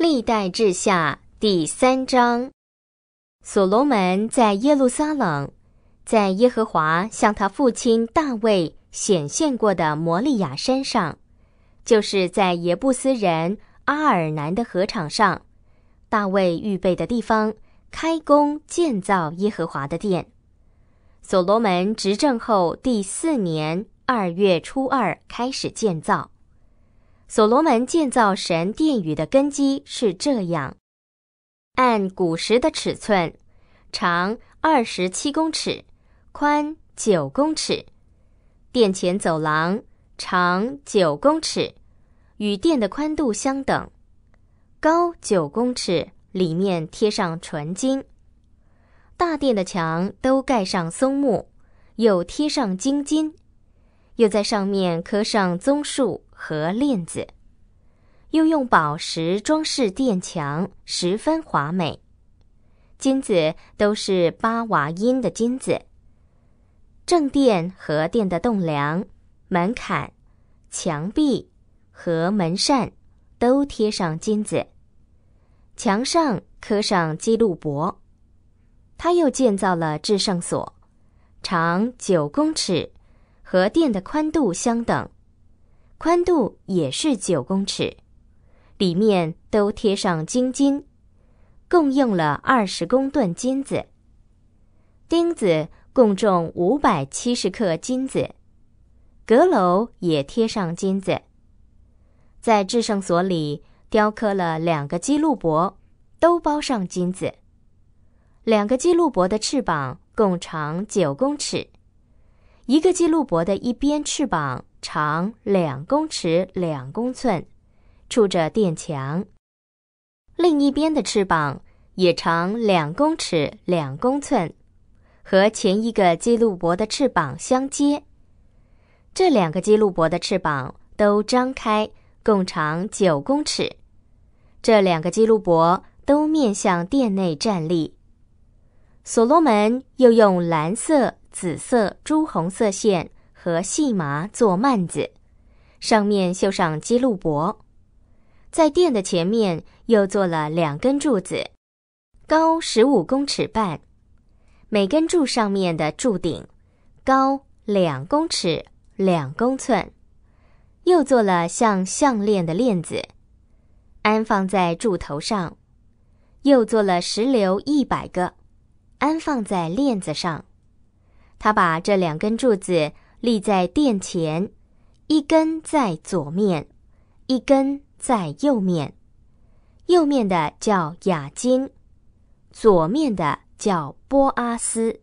历代志下第三章，所罗门在耶路撒冷，在耶和华向他父亲大卫显现过的摩利亚山上，就是在耶布斯人阿尔南的河场上，大卫预备的地方，开工建造耶和华的殿。所罗门执政后第四年二月初二开始建造。所罗门建造神殿宇的根基是这样：按古时的尺寸，长二十七公尺，宽九公尺；殿前走廊长九公尺，与殿的宽度相等，高九公尺。里面贴上纯金，大殿的墙都盖上松木，又贴上金金，又在上面刻上棕树。和链子，又用宝石装饰殿墙，十分华美。金子都是巴瓦因的金子。正殿和殿的栋梁、门槛、墙壁和门扇都贴上金子，墙上刻上基路伯。他又建造了制圣所，长九公尺，和殿的宽度相等。宽度也是九公尺，里面都贴上金金，共用了二十公吨金子。钉子共重五百七十克金子，阁楼也贴上金子。在制胜所里雕刻了两个基路伯，都包上金子。两个基路伯的翅膀共长九公尺，一个基路伯的一边翅膀。长两公尺两公寸，触着殿墙。另一边的翅膀也长两公尺两公寸，和前一个基路伯的翅膀相接。这两个基路伯的翅膀都张开，共长九公尺。这两个基路伯都面向殿内站立。所罗门又用蓝色、紫色、朱红色线。和细麻做幔子，上面绣上鸡鹿帛，在殿的前面又做了两根柱子，高十五公尺半，每根柱上面的柱顶高两公尺两公寸，又做了像项链的链子，安放在柱头上，又做了石榴一百个，安放在链子上。他把这两根柱子。立在殿前，一根在左面，一根在右面。右面的叫雅金，左面的叫波阿斯。